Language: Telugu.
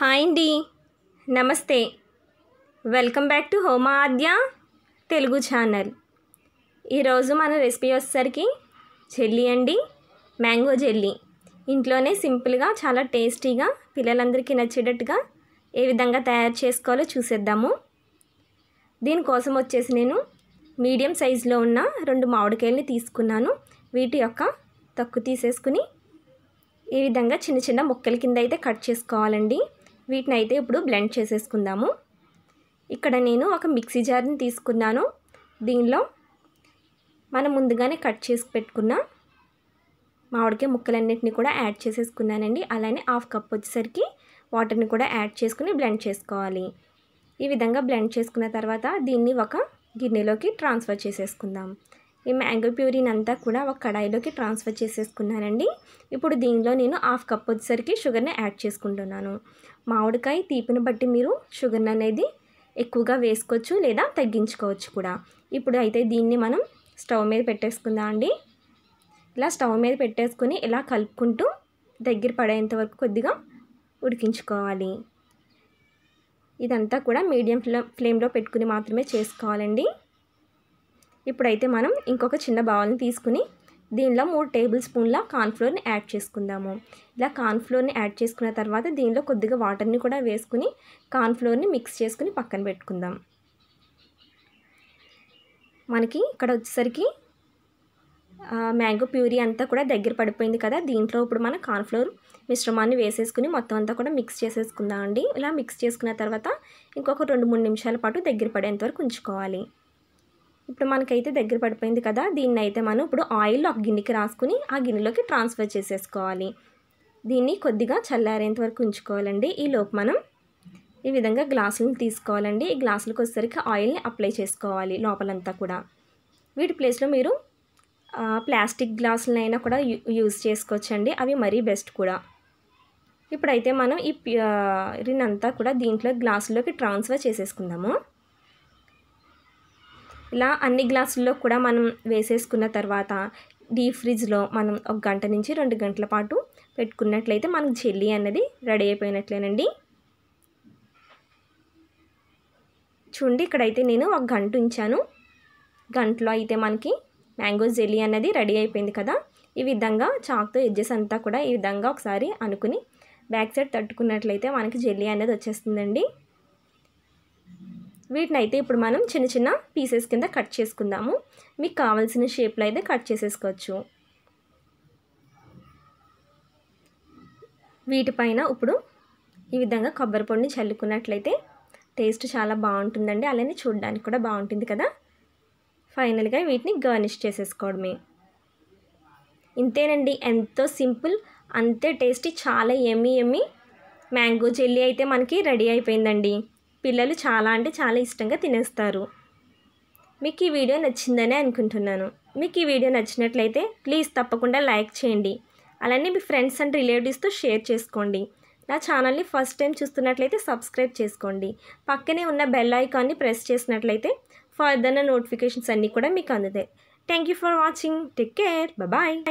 హాయ్ అండి నమస్తే వెల్కమ్ బ్యాక్ టు హోమాద్య తెలుగు ఛానల్ ఈరోజు మన రెసిపీ వచ్చేసరికి జెల్లీ అండి మ్యాంగో జెల్లీ ఇంట్లోనే సింపుల్గా చాలా టేస్టీగా పిల్లలందరికీ నచ్చేటట్టుగా ఏ విధంగా తయారు చేసుకోవాలో చూసేద్దాము దీనికోసం వచ్చేసి నేను మీడియం సైజులో ఉన్న రెండు మామిడికాయలని తీసుకున్నాను వీటి యొక్క తక్కువ తీసేసుకుని ఈ విధంగా చిన్న చిన్న ముక్కల కింద అయితే కట్ చేసుకోవాలండి వీటిని అయితే ఇప్పుడు బ్లెండ్ చేసేసుకుందాము ఇక్కడ నేను ఒక మిక్సీ జార్ని తీసుకున్నాను దీనిలో మనం ముందుగానే కట్ చేసి పెట్టుకున్న మామిడికాయ ముక్కలన్నింటినీ కూడా యాడ్ చేసేసుకున్నానండి అలానే హాఫ్ కప్ వచ్చేసరికి వాటర్ని కూడా యాడ్ చేసుకుని బ్లెండ్ చేసుకోవాలి ఈ విధంగా బ్లెండ్ చేసుకున్న తర్వాత దీన్ని ఒక గిన్నెలోకి ట్రాన్స్ఫర్ చేసేసుకుందాం ఈ మ్యాంగో ప్యూరీని అంతా కూడా ఒక కడాయిలోకి ట్రాన్స్ఫర్ చేసేసుకున్నానండి ఇప్పుడు దీనిలో నేను హాఫ్ కప్ వచ్చేసరికి షుగర్ని యాడ్ చేసుకుంటున్నాను మామిడికాయ తీపిని బట్టి మీరు షుగర్ని అనేది ఎక్కువగా వేసుకోవచ్చు లేదా తగ్గించుకోవచ్చు కూడా ఇప్పుడు అయితే దీన్ని మనం స్టవ్ మీద పెట్టేసుకుందాం అండి ఇలా స్టవ్ మీద పెట్టేసుకొని ఇలా కలుపుకుంటూ దగ్గర పడేంత వరకు కొద్దిగా ఉడికించుకోవాలి ఇదంతా కూడా మీడియం ఫ్లే ఫ్లేమ్లో పెట్టుకుని మాత్రమే చేసుకోవాలండి ఇప్పుడైతే మనం ఇంకొక చిన్న బౌల్ని తీసుకుని దీనిలో మూడు టేబుల్ స్పూన్ల కార్న్ఫ్లోర్ని యాడ్ చేసుకుందాము ఇలా కార్న్ఫ్లోర్ని యాడ్ చేసుకున్న తర్వాత దీనిలో కొద్దిగా వాటర్ని కూడా వేసుకుని కార్న్ఫ్లోర్ని మిక్స్ చేసుకుని పక్కన పెట్టుకుందాం మనకి ఇక్కడ వచ్చేసరికి మ్యాంగో ప్యూరీ అంతా కూడా దగ్గర పడిపోయింది కదా దీంట్లో ఇప్పుడు మనం కార్న్ఫ్లోర్ మిశ్రమాన్ని వేసేసుకుని మొత్తం అంతా కూడా మిక్స్ చేసేసుకుందాం అండి ఇలా మిక్స్ చేసుకున్న తర్వాత ఇంకొక రెండు మూడు నిమిషాల పాటు దగ్గర పడేంత వరకు ఉంచుకోవాలి ఇప్పుడు మనకైతే దగ్గర పడిపోయింది కదా దీన్ని అయితే మనం ఇప్పుడు ఆయిల్ ఒక గిన్నెకి రాసుకుని ఆ గిన్నెలోకి ట్రాన్స్ఫర్ చేసేసుకోవాలి దీన్ని కొద్దిగా చల్లారేంత వరకు ఉంచుకోవాలండి ఈలోపు మనం ఈ విధంగా గ్లాసులను తీసుకోవాలండి ఈ గ్లాసులకు వచ్చేసరికి ఆయిల్ని అప్లై చేసుకోవాలి లోపలంతా కూడా వీటి ప్లేస్లో మీరు ప్లాస్టిక్ గ్లాసులనైనా కూడా యూజ్ చేసుకోవచ్చండి అవి మరీ బెస్ట్ కూడా ఇప్పుడైతే మనం ఈ రిన్ అంతా కూడా దీంట్లో గ్లాసులోకి ట్రాన్స్ఫర్ చేసేసుకుందాము ఇలా అన్ని గ్లాసుల్లో కూడా మనం వేసేసుకున్న తర్వాత డీప్ ఫ్రిడ్జ్లో మనం ఒక గంట నుంచి రెండు గంటల పాటు పెట్టుకున్నట్లయితే మనకు జెల్లీ అన్నది రెడీ అయిపోయినట్లేనండి చూడండి ఇక్కడైతే నేను ఒక గంట ఉంచాను గంటలో అయితే మనకి మ్యాంగో జెల్లీ అనేది రెడీ అయిపోయింది కదా ఈ విధంగా చాక్తో ఎడ్జెస్ అంతా కూడా ఈ విధంగా ఒకసారి అనుకుని బ్యాక్ సైడ్ తట్టుకున్నట్లయితే మనకి జెల్లీ అనేది వచ్చేస్తుందండి వీటిని అయితే ఇప్పుడు మనం చిన్న చిన్న పీసెస్ కింద కట్ చేసుకుందాము మీకు కావాల్సిన షేప్లో అయితే కట్ చేసేసుకోవచ్చు వీటిపైన ఇప్పుడు ఈ విధంగా కొబ్బరి పొడిని చల్లుకున్నట్లయితే టేస్ట్ చాలా బాగుంటుందండి అలానే చూడడానికి కూడా బాగుంటుంది కదా ఫైనల్గా వీటిని గర్నిష్ చేసేసుకోవడమే ఇంతేనండి ఎంతో సింపుల్ అంతే టేస్టీ చాలా ఎమ్మి ఎమ్మి మ్యాంగో జెల్లీ అయితే మనకి రెడీ అయిపోయిందండి పిల్లలు చాలా అంటే చాలా ఇష్టంగా తినేస్తారు మీకు ఈ వీడియో నచ్చిందని అనుకుంటున్నాను మీకు ఈ వీడియో నచ్చినట్లయితే ప్లీజ్ తప్పకుండా లైక్ చేయండి అలానే మీ ఫ్రెండ్స్ అండ్ రిలేటివ్స్తో షేర్ చేసుకోండి నా ఛానల్ని ఫస్ట్ టైం చూస్తున్నట్లయితే సబ్స్క్రైబ్ చేసుకోండి పక్కనే ఉన్న బెల్ ఐకాన్ని ప్రెస్ చేసినట్లయితే ఫర్దర్ నోటిఫికేషన్స్ అన్నీ కూడా మీకు అందుతాయి thank for watching take care bye